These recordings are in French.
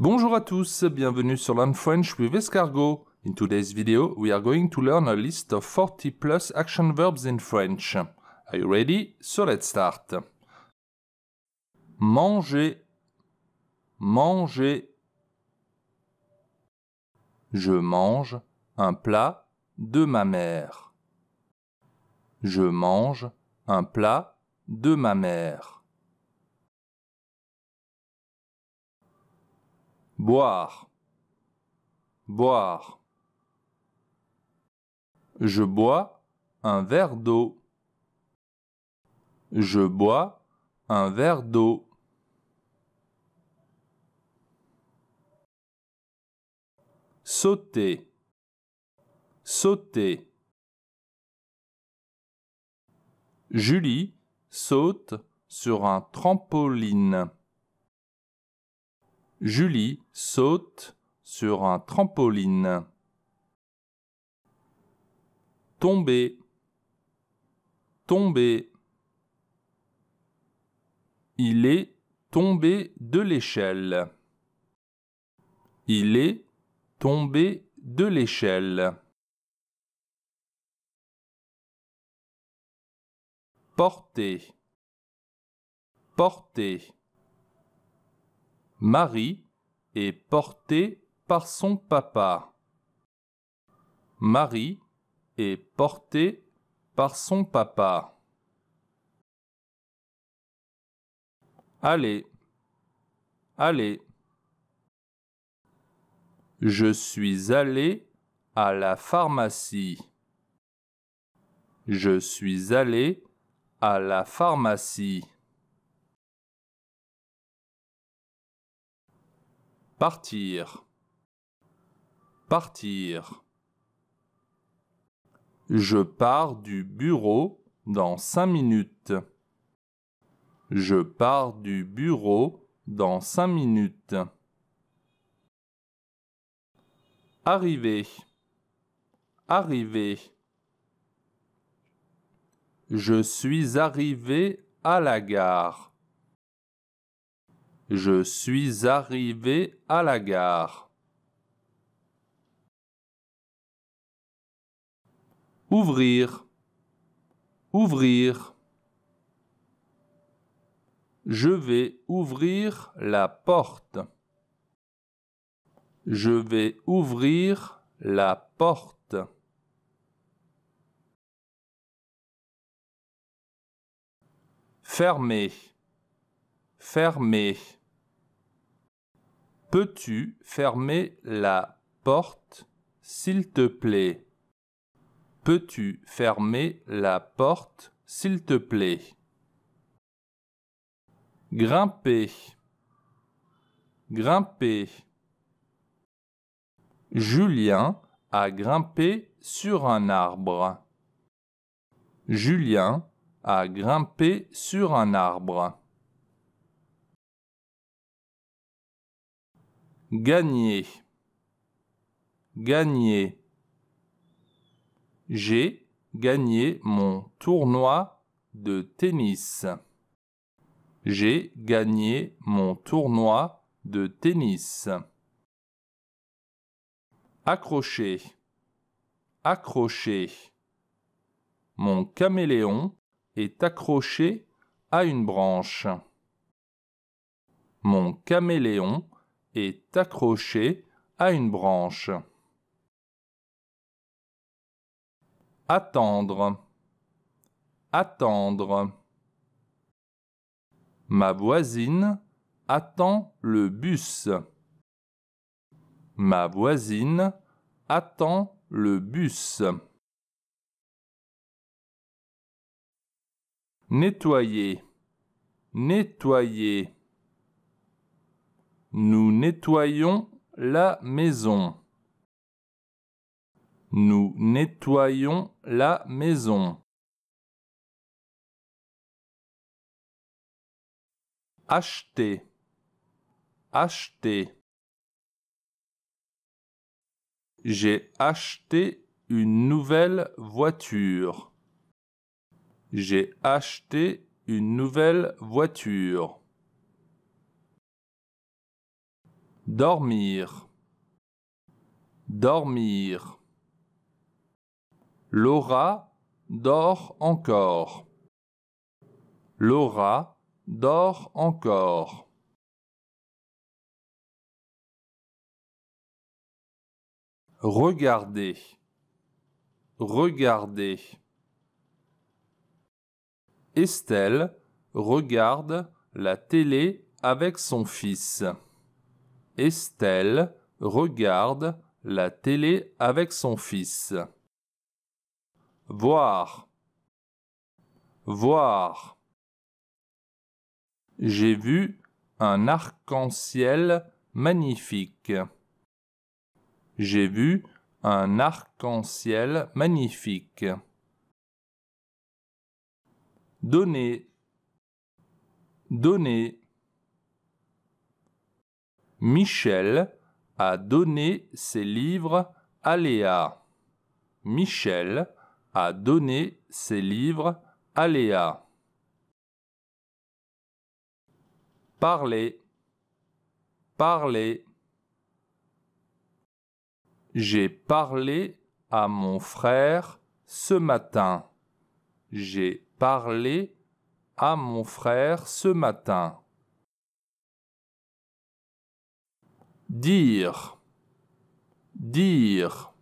Bonjour à tous, bienvenue sur Learn French with Escargot. In today's video, we are going to learn a list of 40 plus action verbs in French. Are you ready? So let's start. Manger. Manger. Je mange un plat de ma mère. Je mange un plat de ma mère. boire, boire. Je bois un verre d'eau. Je bois un verre d'eau. Sauter, sauter. Julie saute sur un trampoline. Julie saute sur un trampoline. Tomber. Tomber. Il est tombé de l'échelle. Il est tombé de l'échelle. Porter. Porter. Marie est portée par son papa. Marie est portée par son papa. Allez, allez. Je suis allé à la pharmacie. Je suis allé à la pharmacie. Partir. Partir. Je pars du bureau dans cinq minutes. Je pars du bureau dans cinq minutes. Arriver. Arriver. Je suis arrivé à la gare. Je suis arrivé à la gare. Ouvrir. Ouvrir. Je vais ouvrir la porte. Je vais ouvrir la porte. Fermer. Fermer. Peux-tu fermer la porte, s'il te plaît Peux-tu fermer la porte, s'il te plaît Grimper. Grimper. Julien a grimpé sur un arbre. Julien a grimpé sur un arbre. Gagner. Gagner. J'ai gagné mon tournoi de tennis. J'ai gagné mon tournoi de tennis. Accrocher. accroché. Mon caméléon est accroché à une branche. Mon caméléon est accroché à une branche. Attendre. Attendre. Ma voisine attend le bus. Ma voisine attend le bus. Nettoyer. Nettoyer. Nous nettoyons la maison. Nous nettoyons la maison. Acheter. Acheter. J'ai acheté une nouvelle voiture. J'ai acheté une nouvelle voiture. dormir, dormir. Laura dort encore. Laura dort encore. Regardez. Regardez. Estelle regarde la télé avec son fils. Estelle regarde la télé avec son fils. Voir. Voir. J'ai vu un arc-en-ciel magnifique. J'ai vu un arc-en-ciel magnifique. Donner. Donner. Michel a donné ses livres à Léa. Michel a donné ses livres à Léa. Parler. Parler. J'ai parlé à mon frère ce matin. J'ai parlé à mon frère ce matin. dire, dire.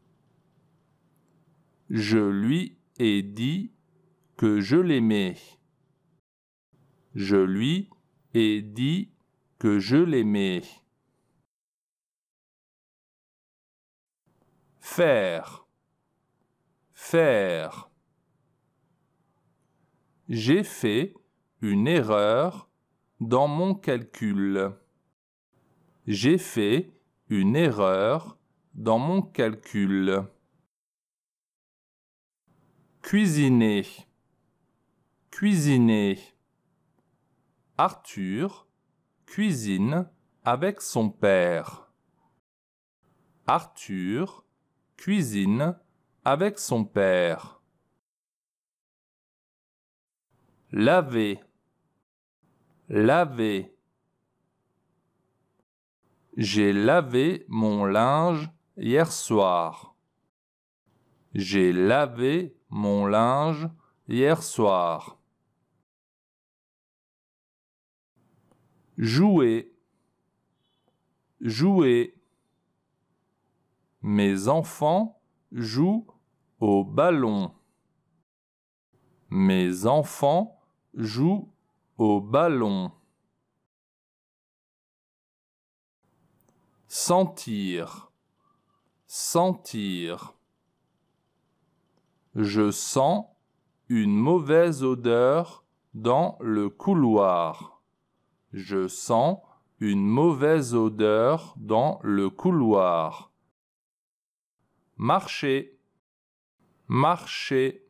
Je lui ai dit que je l'aimais. Je lui ai dit que je l'aimais. Faire, faire. J'ai fait une erreur dans mon calcul. J'ai fait une erreur dans mon calcul. Cuisiner. Cuisiner. Arthur cuisine avec son père. Arthur cuisine avec son père. Laver. Laver. J'ai lavé mon linge hier soir. J'ai lavé mon linge hier soir. Jouer. Jouer. Mes enfants jouent au ballon. Mes enfants jouent au ballon. sentir, sentir. Je sens une mauvaise odeur dans le couloir. Je sens une mauvaise odeur dans le couloir. Marcher, marcher.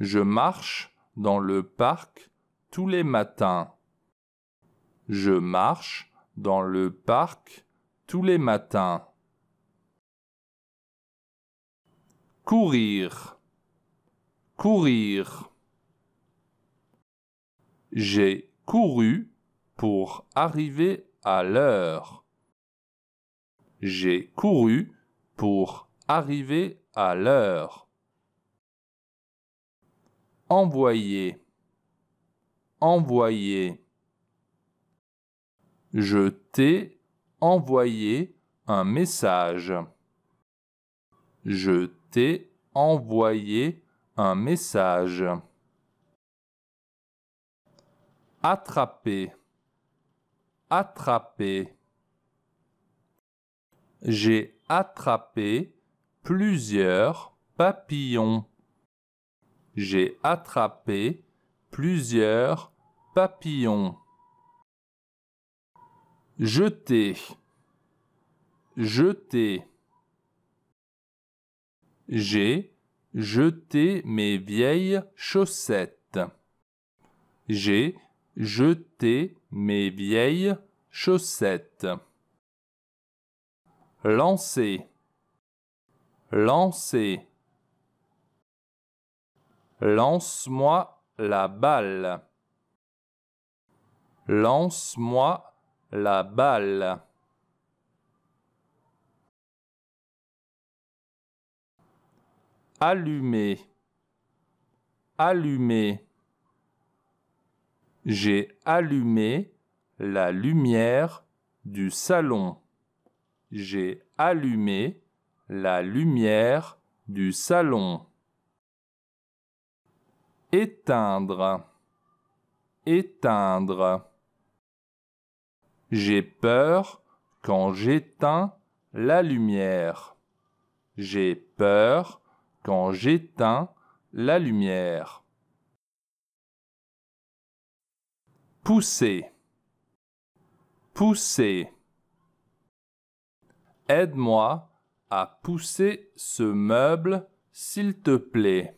Je marche dans le parc tous les matins. Je marche dans le parc tous les matins. Courir. Courir. J'ai couru pour arriver à l'heure. J'ai couru pour arriver à l'heure. Envoyer. Envoyer. Je t'ai envoyé un message. Je t'ai envoyé un message. Attraper. Attraper. J'ai attrapé plusieurs papillons. J'ai attrapé plusieurs papillons jeter, jeter. J'ai jeté mes vieilles chaussettes. J'ai jeté mes vieilles chaussettes. Lancer, lancer. Lance-moi la balle. Lance-moi la balle. Allumer. Allumer. J'ai allumé la lumière du salon. J'ai allumé la lumière du salon. Éteindre. Éteindre. J'ai peur quand j'éteins la lumière. J'ai peur quand j'éteins la lumière. Pousser. Pousser. Aide-moi à pousser ce meuble, s'il te plaît.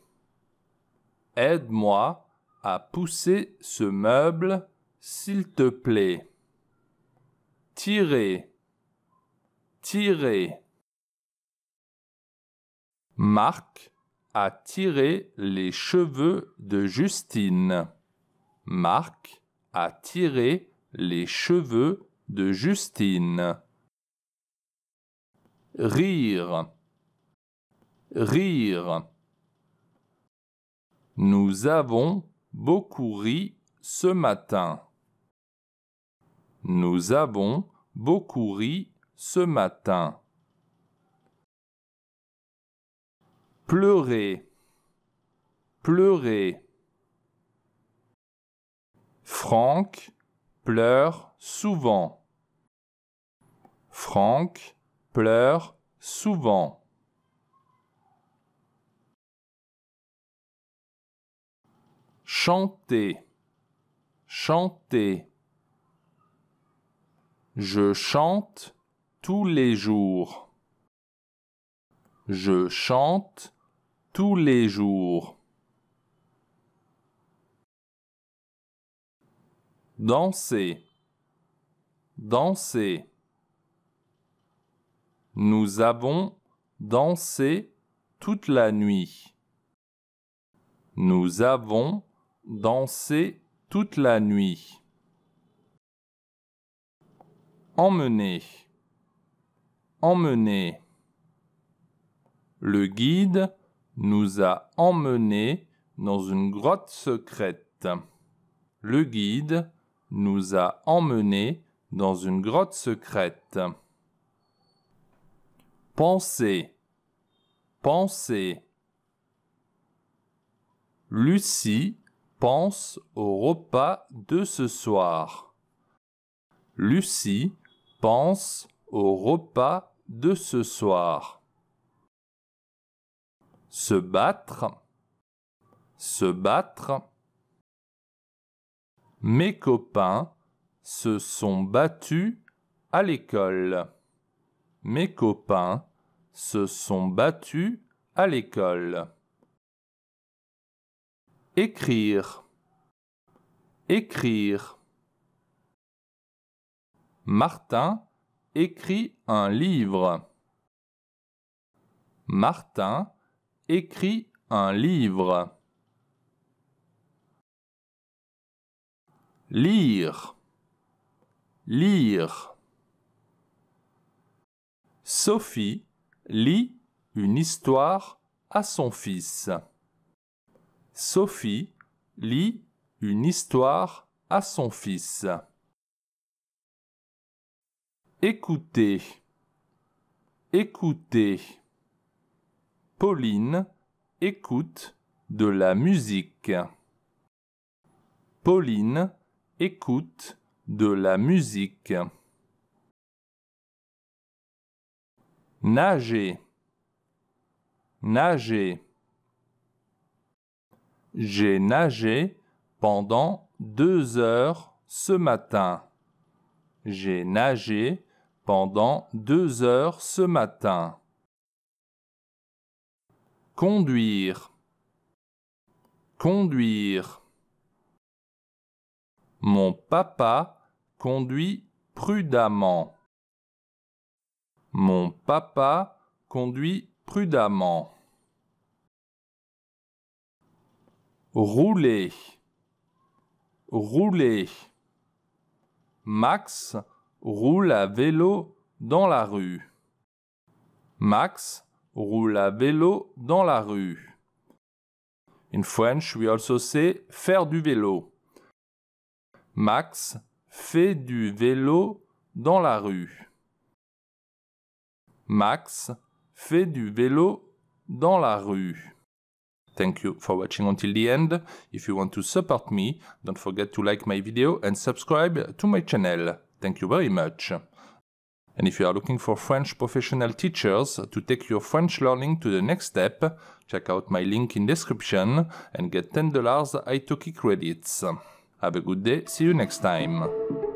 Aide-moi à pousser ce meuble, s'il te plaît tirer, tirer. Marc a tiré les cheveux de Justine. Marc a tiré les cheveux de Justine. Rire. Rire. Nous avons beaucoup ri ce matin. Nous avons beaucoup ri ce matin. Pleurer, pleurez, Franck pleure souvent. Franck pleure souvent. Chanter, chanter. Je chante tous les jours. Je chante tous les jours. Danser. Danser. Nous avons dansé toute la nuit. Nous avons dansé toute la nuit. Emmener. Emmener. Le guide nous a emmenés dans une grotte secrète. Le guide nous a emmenés dans une grotte secrète. Pensez. Pensez. Lucie pense au repas de ce soir. Lucie pense au repas de ce soir. Se battre, se battre. Mes copains se sont battus à l'école. Mes copains se sont battus à l'école. Écrire. Écrire. Martin écrit un livre. Martin écrit un livre. Lire. Lire. Sophie lit une histoire à son fils. Sophie lit une histoire à son fils. Écoutez. Écoutez. Pauline écoute de la musique. Pauline écoute de la musique. Nager. Nager. J'ai nagé pendant deux heures ce matin. J'ai nagé pendant deux heures ce matin. Conduire. Conduire. Mon papa conduit prudemment. Mon papa conduit prudemment. Rouler. Rouler. Max roule à vélo dans la rue. Max roule à vélo dans la rue. In French, we also say faire du vélo. Max fait du vélo dans la rue. Max fait du vélo dans la rue. Thank you for watching until the end. If you want to support me, don't forget to like my video and subscribe to my channel. Thank you very much. And if you are looking for French professional teachers to take your French learning to the next step, check out my link in description and get $10 iTalki credits. Have a good day, see you next time.